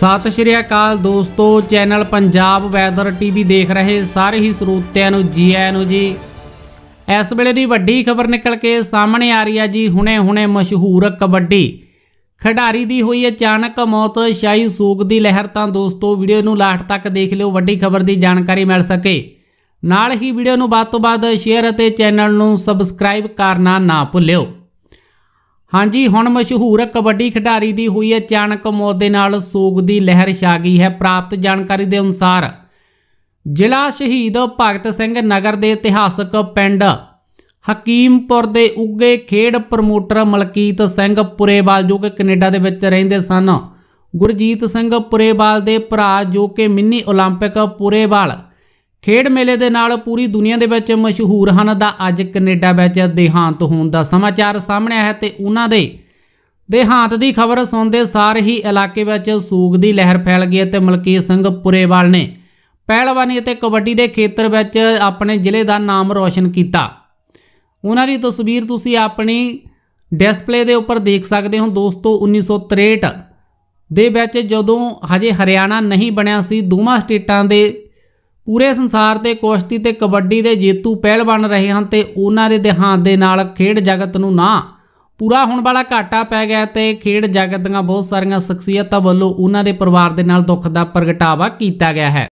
ਸਤਿ ਸ਼੍ਰੀ ਅਕਾਲ ਦੋਸਤੋ channel Punjab weather TV ਦੇਖ ਰਹੇ ਸਾਰੇ ਹੀ ਸਰੋਤਿਆਂ ਨੂੰ ਜੀ ਆਇਆਂ ਨੂੰ ਜੀ ਇਸ ਵੇਲੇ ਦੀ ਵੱਡੀ ਖਬਰ ਨਿਕਲ ਕੇ ਸਾਹਮਣੇ ਆ ਰਹੀ ਹੈ ਜੀ ਹੁਣੇ-ਹੁਣੇ ਮਸ਼ਹੂਰ ਕਬੱਡੀ ਖਿਡਾਰੀ ਦੀ ਹੋਈ ਅਚਾਨਕ ਮੌਤ ਸ਼ਾਹੀ ਸੂਕ ਦੀ ਲਹਿਰ ਤਾਂ ਦੋਸਤੋ ਵੀਡੀਓ ਨੂੰ ਲਾਸਟ ਤੱਕ ਦੇਖ ਲਿਓ ਵੱਡੀ ਖਬਰ ਦੀ ਜਾਣਕਾਰੀ ਮਿਲ ਸਕੇ ਨਾਲ ਹੀ ਵੀਡੀਓ ਨੂੰ ਬਾਅਦ ਤੋਂ ਬਾਅਦ ਸ਼ੇਅਰ ਅਤੇ ਚੈਨਲ ਨੂੰ ਸਬਸਕ੍ਰਾਈਬ ਕਰਨਾ ਨਾ ਭੁੱਲਿਓ ਹਾਂਜੀ ਹੁਣ ਮਸ਼ਹੂਰ ਕਬੱਡੀ ਖਿਡਾਰੀ ਦੀ ਹੋਈ ਅਚਾਨਕ ਮੌਤ ਦੇ ਨਾਲ ਸੋਗ ਦੀ ਲਹਿਰ ਛਾ ਗਈ ਹੈ ਪ੍ਰਾਪਤ ਜਾਣਕਾਰੀ ਦੇ ਅਨੁਸਾਰ ਜ਼ਿਲ੍ਹਾ ਸ਼ਹੀਦ ਭਗਤ ਸਿੰਘ ਨਗਰ ਦੇ ਇਤਿਹਾਸਕ ਪਿੰਡ ਹਕੀਮਪੁਰ ਦੇ ਉੱਗੇ ਖੇਡ ਪ੍ਰਮੋਟਰ ਮਲਕੀਤ ਸਿੰਘ ਪੁਰੇਵਾਲ ਜੋ ਕਿ ਕੈਨੇਡਾ ਦੇ ਵਿੱਚ ਰਹਿੰਦੇ ਸਨ ਗੁਰਜੀਤ ਸਿੰਘ ਪੁਰੇਵਾਲ ਦੇ ਭਰਾ ਜੋ ਕਿ ਮਿੰਨੀ 올림픽 ਪੁਰੇਵਾਲ ਖੇਡ ਮੇਲੇ ਦੇ ਨਾਲ ਪੂਰੀ ਦੁਨੀਆ ਦੇ ਵਿੱਚ ਮਸ਼ਹੂਰ ਹਨ ਦਾ ਅੱਜ ਕੈਨੇਡਾ ਵਿੱਚ ਦੇਹਾਂਤ ਹੋਣ ਦਾ ਸਮਾਚਾਰ ਸਾਹਮਣੇ ਆਇਆ ਤੇ ਉਹਨਾਂ ਦੇ ਦੇਹਾਂਤ ਦੀ ਖਬਰ ਸੁਣਦੇ ਸਾਰ ਹੀ ਇਲਾਕੇ ਵਿੱਚ ਸੂਗ ਦੀ ਲਹਿਰ ਫੈਲ ਗਈ ਤੇ ਮਲਕੀਤ ਸਿੰਘ ਪੁਰੇਵਾਲ ਨੇ ਪਹਿਲਵਾਨੀ ਅਤੇ ਕਬੱਡੀ ਦੇ ਖੇਤਰ ਵਿੱਚ ਆਪਣੇ ਜ਼ਿਲ੍ਹੇ ਦਾ ਨਾਮ ਰੌਸ਼ਨ ਕੀਤਾ ਉਹਨਾਂ ਦੀ ਤਸਵੀਰ ਤੁਸੀਂ ਆਪਣੀ ਡਿਸਪਲੇ ਦੇ ਉੱਪਰ ਦੇਖ ਸਕਦੇ ਹੋ ਦੋਸਤੋ 1963 ਦੇ ਵਿੱਚ ਜਦੋਂ ਹਜੇ ਹਰਿਆਣਾ ਨਹੀਂ ਬਣਿਆ ਸੀ ਦੋਵਾਂ ਸਟੇਟਾਂ ਦੇ ਪੂਰੇ ਸੰਸਾਰ ਤੇ ਕੁਸ਼ਤੀ ਤੇ ਕਬੱਡੀ ਦੇ ਜੇਤੂ ਪਹਿਲਵਾਨ ਰਹੇ ਹਨ ਤੇ ਉਹਨਾਂ ਦੇ ਦਿਹਾਂਤ ਦੇ ਨਾਲ ਖੇਡ ਜਗਤ ਨੂੰ ਨਾ ਪੂਰਾ ਹੋਣ ਵਾਲਾ ਘਾਟਾ ਪੈ ਗਿਆ ਤੇ ਖੇਡ ਜਗਤ ਦੀਆਂ ਬਹੁਤ ਸਾਰੀਆਂ ਸ਼ਖਸੀਅਤਾਂ ਵੱਲੋਂ ਉਹਨਾਂ ਦੇ ਪਰਿਵਾਰ ਦੇ ਨਾਲ ਦੁੱਖ ਦਾ ਪ੍ਰਗਟਾਵਾ ਕੀਤਾ ਗਿਆ ਹੈ